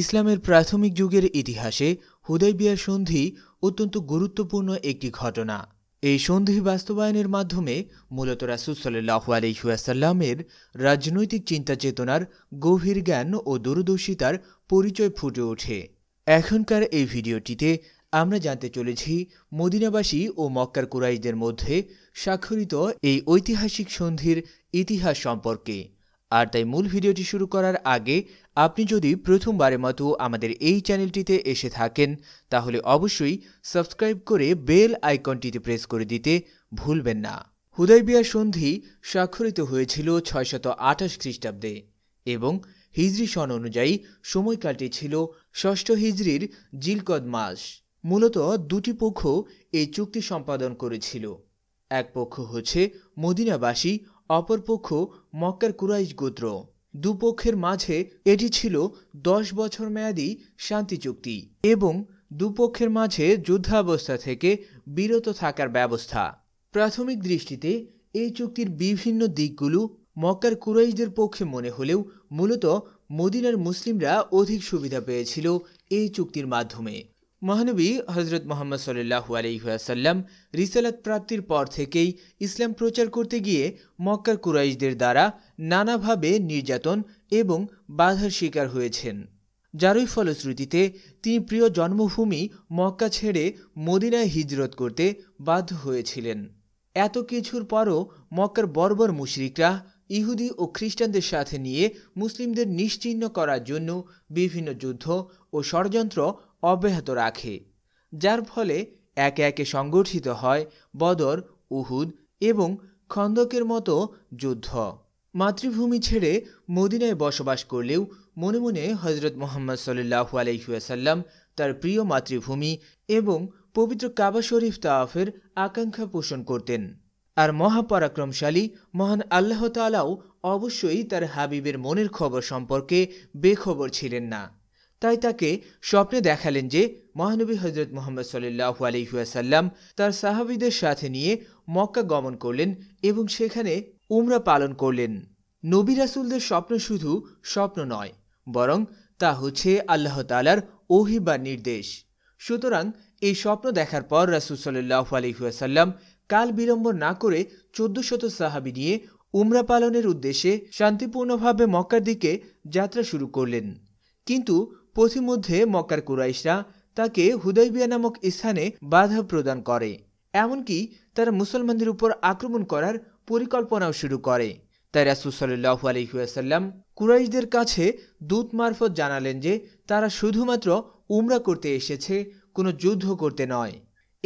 ইসলামের প্রাথমিক যুগের ইতিহাসে হুদাইবিয়ার সন্ধি অত্যন্ত গুরুত্বপূর্ণ একটি ঘটনা এই সন্ধি বাস্তবায়নের মাধ্যমে মূলত রাসুসল্লাহ আলহিহাসাল্লামের রাজনৈতিক চিন্তা চেতনার গভীর জ্ঞান ও দূরদর্শিতার পরিচয় ফুটে ওঠে এখনকার এই ভিডিওটিতে আমরা জানতে চলেছি মদিনাবাসী ও মক্কার কুরাইদের মধ্যে স্বাক্ষরিত এই ঐতিহাসিক সন্ধির ইতিহাস সম্পর্কে আর তাই মূল ভিডিওটি শুরু করার আগে আপনি যদি প্রথমবারের মতো আমাদের এই চ্যানেলটিতে এসে থাকেন তাহলে অবশ্যই সাবস্ক্রাইব করে বেল আইকনটিতে প্রেস করে দিতে ভুলবেন না হুদাইবিয়া সন্ধি স্বাক্ষরিত হয়েছিল ছয়শত আঠাশ খ্রিস্টাব্দে এবং হিজরি সন অনুযায়ী সময়কালটি ছিল ষষ্ঠ হিজরির জিলকদ মাস মূলত দুটি পক্ষ এই চুক্তি সম্পাদন করেছিল এক পক্ষ হচ্ছে মদিনাবাসী অপরপক্ষ মক্কার কুরাইশ গোত্র দুপক্ষের মাঝে এটি ছিল দশ বছর মেয়াদি শান্তি চুক্তি এবং দুপক্ষের মাঝে যুদ্ধাবস্থা থেকে বিরত থাকার ব্যবস্থা প্রাথমিক দৃষ্টিতে এই চুক্তির বিভিন্ন দিকগুলো মক্কার কুরাইশদের পক্ষে মনে হলেও মূলত মদিনার মুসলিমরা অধিক সুবিধা পেয়েছিল এই চুক্তির মাধ্যমে মহানবী হজরত মোহাম্মদ সাল্লু আলহিহাসাল্লাম রিসালাত প্রাপ্তির পর থেকেই ইসলাম প্রচার করতে গিয়ে মক্কার কুরাইশদের দ্বারা নানাভাবে নির্যাতন এবং বাধার শিকার হয়েছেন যারই ফলশ্রুতিতে তিনি প্রিয় জন্মভূমি মক্কা ছেড়ে মদিনায় হিজরত করতে বাধ্য হয়েছিলেন এত কিছুর পরও মক্কার বর্বর মুশরিকরা ইহুদি ও খ্রিস্টানদের সাথে নিয়ে মুসলিমদের নিশ্চিহ্ন করার জন্য বিভিন্ন যুদ্ধ ও ষড়যন্ত্র অব্যাহত রাখে যার ফলে একে একে সংগঠিত হয় বদর উহুদ এবং খন্দকের মতো যুদ্ধ মাতৃভূমি ছেড়ে মদিনায় বসবাস করলেও মনে মনে হজরত মোহাম্মদ সাল্লু আলহিউসাল্লাম তার প্রিয় মাতৃভূমি এবং পবিত্র কাবা শরীফ তাওয়াফের আকাঙ্ক্ষা পোষণ করতেন আর মহাপরাক্রমশালী মহান আল্লাহ তালাও অবশ্যই তার হাবিবের মনের খবর সম্পর্কে বেখবর ছিলেন না তাই তাকে স্বপ্নে দেখালেন যে মহানবী হজরত মোহাম্মদ সাল্লাহ আলহিহাসাল্লাম তার সাহাবিদের সাথে নিয়ে মক্কা গমন করলেন এবং সেখানে উমরা পালন করলেন নবী রাসুলদের স্বপ্ন শুধু স্বপ্ন নয় বরং তা হচ্ছে আল্লাহ তালার ওহি বা নির্দেশ সুতরাং এই স্বপ্ন দেখার পর রাসুল সাল্লাহ আলহিহাসাল্লাম কাল বিলম্ব না করে চোদ্দশত সাহাবি নিয়ে উমরা পালনের উদ্দেশ্যে শান্তিপূর্ণভাবে মক্কার দিকে যাত্রা শুরু করলেন কিন্তু পথিমধ্যে মক্কার কুরাইশরা তাকে হুদাইবিয়া নামক স্থানে বাধা প্রদান করে এমনকি তারা মুসলমানদের উপর আক্রমণ করার পরিকল্পনাও শুরু করে তাই রাসুল সাল্লাহ আলহিহাসাল্লাম কুরাইশদের কাছে দূত মারফত জানালেন যে তারা শুধুমাত্র উমরা করতে এসেছে কোনো যুদ্ধ করতে নয়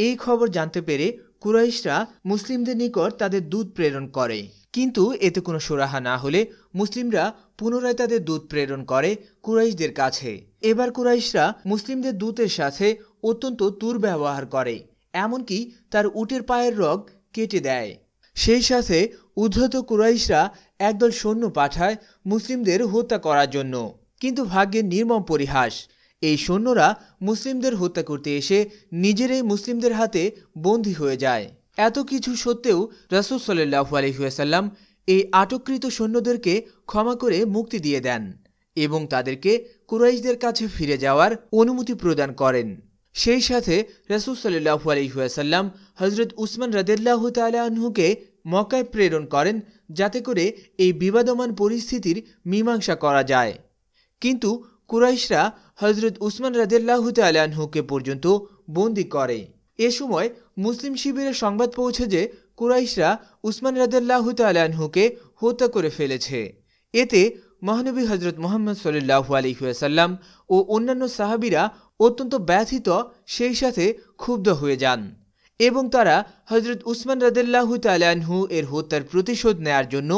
এই খবর জানতে পেরে কুরাইশরা মুসলিমদের নিকট তাদের দুধ প্রেরণ করে কিন্তু এতে কোনো সুরাহা না হলে মুসলিমরা পুনরায় তাদের দুধ প্রেরণ করে কুরাইশদের কাছে এবার কুরাইশরা মুসলিমদের দূতের সাথে অত্যন্ত দুর্ব্যবহার করে এমনকি তার উটের পায়ের রগ কেটে দেয় সেই সাথে উদ্ধত কুরাইশরা একদল সৈন্য পাঠায় মুসলিমদের হত্যা করার জন্য কিন্তু ভাগ্যের নির্মম পরিহাস এই সৈন্যরা মুসলিমদের হত্যা করতে এসে নিজেরাই মুসলিমদের হাতে বন্দী হয়ে যায় এত কিছু সত্ত্বেও রাসুল সাল্লু আলহিহাসাল্লাম এই আটককৃত সৈন্যদেরকে ক্ষমা করে মুক্তি দিয়ে দেন এবং তাদেরকে কুরাইশদের কাছে ফিরে যাওয়ার অনুমতি প্রদান করেন সেই সাথে রাসুল সাল্লু আলহিহাসাল্লাম হজরত উসমান রদেল্লাহ তালাহুকে মক্কায় প্রেরণ করেন যাতে করে এই বিবাদমান পরিস্থিতির মীমাংসা করা যায় কিন্তু কুরাইশরা হজরত উসমান রাজিয়াল্লাহ তালহুকে পর্যন্ত বন্দি করে এ সময় মুসলিম শিবিরের সংবাদ পৌঁছে যে কুরাইশরা উসমান রাজিয়াল্লাহ তালহুকে হত্যা করে ফেলেছে এতে মহানবী হজরত মোহাম্মদ সাল্লাহ আলহিহাসাল্লাম ও অন্যান্য সাহাবিরা অত্যন্ত ব্যথিত সেই সাথে ক্ষুব্ধ হয়ে যান এবং তারা হজরত উসমান রাদেল্লাহু তালহু এর হত্যার প্রতিশোধ নেয়ার জন্য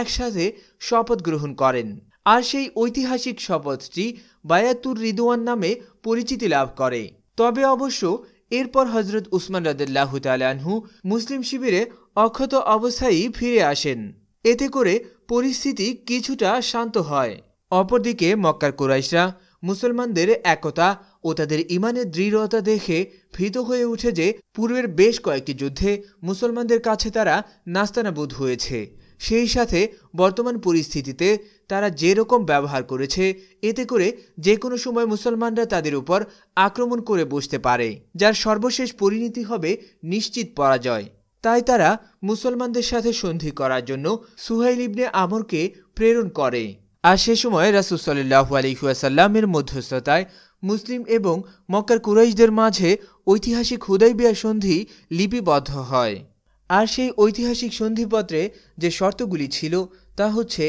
একসাথে শপথ গ্রহণ করেন আর সেই ঐতিহাসিক শপথটি বায়াতুর রিদোয়ান নামে পরিচিতি লাভ করে তবে অবশ্য এরপর হযরত উসমান রাদিয়াল্লাহু তাআলা মুসলিম শিবিরে অক্ষত অবস্থায়ই ফিরে আসেন এতে করে পরিস্থিতি কিছুটা শান্ত হয় অপরদিকে মক্কার কুরাইশরা মুসলমানদের একতা ও তাদের ইমানের দৃঢ়তা দেখে ভীত হয়ে উঠে যে পূর্বের বেশ কয়েকটি যুদ্ধে মুসলমানদের কাছে তারা নাস্তানাবুদ হয়েছে সেই সাথে বর্তমান পরিস্থিতিতে তারা যে রকম ব্যবহার করেছে এতে করে যে কোনো সময় মুসলমানরা তাদের উপর আক্রমণ করে বসতে পারে যার সর্বশেষ পরিণতি হবে নিশ্চিত পরাজয় তাই তারা মুসলমানদের সাথে সন্ধি করার জন্য সুহাইল ইবনে আমরকে প্রেরণ করে আর সে সময় রাসুসল্লাহু আলিহাসাল্লামের মধ্যস্থতায় মুসলিম এবং মক্কার কুরাইশদের মাঝে ঐতিহাসিক হুদাইবিয়া সন্ধি লিপিবদ্ধ হয় আর সেই ঐতিহাসিক সন্ধিপত্রে যে শর্তগুলি ছিল তা হচ্ছে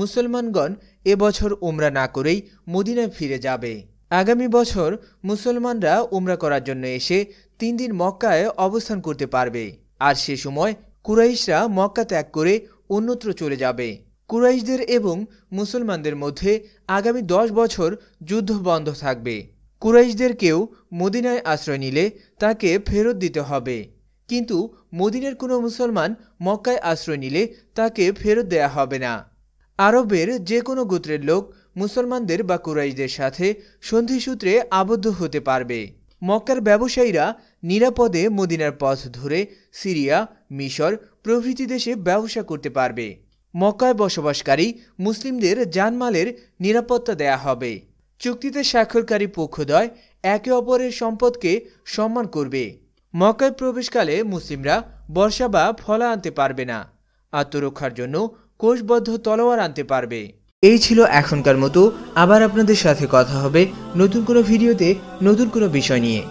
মুসলমানগণ এ বছর উমরা না করেই মদিনায় ফিরে যাবে আগামী বছর মুসলমানরা উমরা করার জন্য এসে তিন দিন মক্কায় অবস্থান করতে পারবে আর সে সময় কুরাইশরা মক্কা ত্যাগ করে অন্যত্র চলে যাবে কুরাইশদের এবং মুসলমানদের মধ্যে আগামী দশ বছর যুদ্ধ বন্ধ থাকবে কুরাইশদের কেউ মদিনায় আশ্রয় নিলে তাকে ফেরত দিতে হবে কিন্তু মদিনার কোনো মুসলমান মক্কায় আশ্রয় নিলে তাকে ফেরত দেয়া হবে না আরবের যে কোনো গোত্রের লোক মুসলমানদের বা কুরাইদের সাথে সন্ধিসূত্রে আবদ্ধ হতে পারবে মক্কার ব্যবসায়ীরা নিরাপদে মদিনার পথ ধরে সিরিয়া মিশর প্রভৃতি দেশে ব্যবসা করতে পারবে মক্কায় বসবাসকারী মুসলিমদের জানমালের নিরাপত্তা দেয়া হবে চুক্তিতে স্বাক্ষরকারী পক্ষদ্বয় একে অপরের সম্পদকে সম্মান করবে মক্কায় প্রবেশকালে মুসলিমরা বর্ষা বা ফলা আনতে পারবে না আত্মরক্ষার জন্য কোষবদ্ধ তলোয়ার আনতে পারবে এই ছিল এখনকার মতো আবার আপনাদের সাথে কথা হবে নতুন কোনো ভিডিওতে নতুন কোনো বিষয় নিয়ে